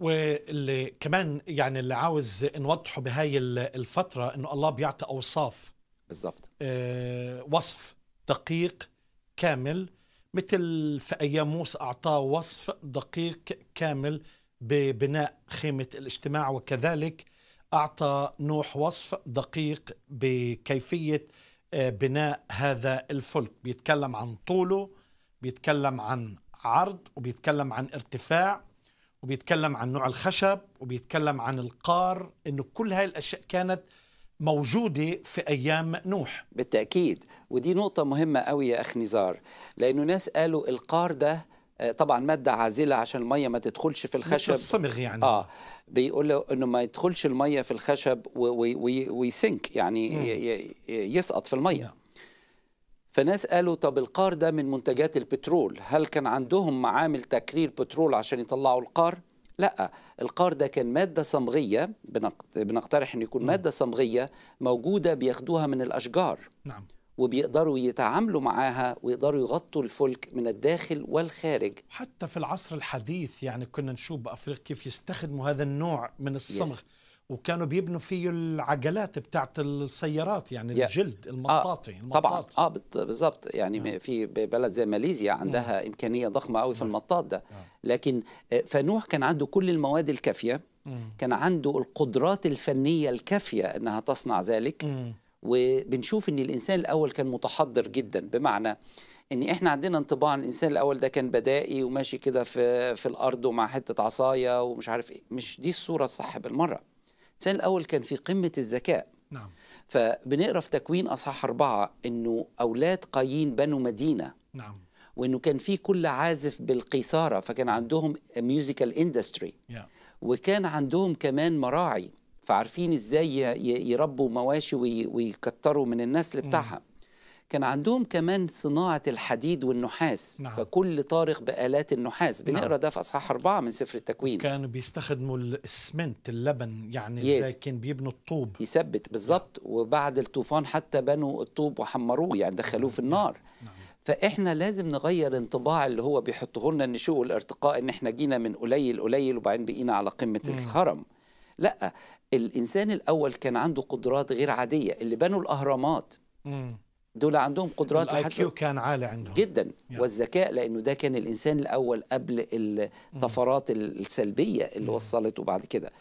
واللي كمان يعني اللي عاوز نوضحه بهاي الفترة انه الله بيعطي اوصاف بالظبط آه، وصف دقيق كامل مثل في ايام موسى اعطاه وصف دقيق كامل ببناء خيمة الاجتماع وكذلك اعطى نوح وصف دقيق بكيفية آه، بناء هذا الفلك بيتكلم عن طوله بيتكلم عن عرض وبيتكلم عن ارتفاع وبيتكلم عن نوع الخشب وبيتكلم عن القار انه كل هاي الاشياء كانت موجودة في أيام نوح بالتأكيد ودي نقطة مهمة قوي يا أخ نزار لأنه ناس قالوا القار ده آه، طبعا مادة عازلة عشان المية ما تدخلش في الخشب الصمغ يعني آه بيقول له انه ما يدخلش الميه في الخشب ويسنك يعني يسقط في الميه نعم. فناس قالوا طب القار ده من منتجات البترول هل كان عندهم معامل تكرير بترول عشان يطلعوا القار لا القار ده كان مادة صمغية بنقترح أن يكون مادة صمغية موجودة بياخدوها من الأشجار نعم وبيقدروا يتعاملوا معاها ويقدروا يغطوا الفلك من الداخل والخارج حتى في العصر الحديث يعني كنا نشوف بأفريقيا كيف يستخدموا هذا النوع من الصمغ يس. وكانوا بيبنوا فيه العجلات بتاعت السيارات يعني الجلد المطاطي آه المطاطي طبعا اه بالضبط يعني آه. في بلد زي ماليزيا عندها آه. امكانيه ضخمه قوي في نعم. المطاط ده آه. لكن فنوح كان عنده كل المواد الكافيه آه. كان عنده القدرات الفنيه الكافيه انها تصنع ذلك آه. وبنشوف ان الانسان الاول كان متحضر جدا بمعنى ان احنا عندنا انطباع ان الانسان الاول ده كان بدائي وماشي كده في في الارض ومع حته عصايه ومش عارف ايه مش دي الصوره الصح بالمره الانسان الاول كان في قمه الذكاء نعم فبنقرا في تكوين اصحاح اربعه انه اولاد قايين بنوا مدينه نعم وانه كان في كل عازف بالقيثاره فكان عندهم ميوزيكال اندستري وكان عندهم كمان مراعي فعارفين ازاي يربوا مواشي ويكتروا من النسل بتاعها مم. كان عندهم كمان صناعة الحديد والنحاس نعم. فكل طارق بآلات النحاس بنقرأ نعم. ده في أصحاح أربعة من سفر التكوين كانوا بيستخدموا الإسمنت اللبن يعني يس. زي كان بيبنوا الطوب يثبت بالظبط نعم. وبعد الطوفان حتى بنوا الطوب وحمروه يعني دخلوه في نعم. النار نعم. فاحنا لازم نغير انطباع اللي هو بيحطه لنا النشوء والارتقاء ان احنا جينا من قليل قليل وبعدين بقينا على قمه مم. الهرم لا الانسان الاول كان عنده قدرات غير عاديه اللي بنوا الاهرامات مم. دول عندهم قدرات الاي كيو كان عالي عندهم جدا يعني. والذكاء لانه ده كان الانسان الاول قبل الطفرات السلبيه اللي mm. وصلت وصلته بعد كده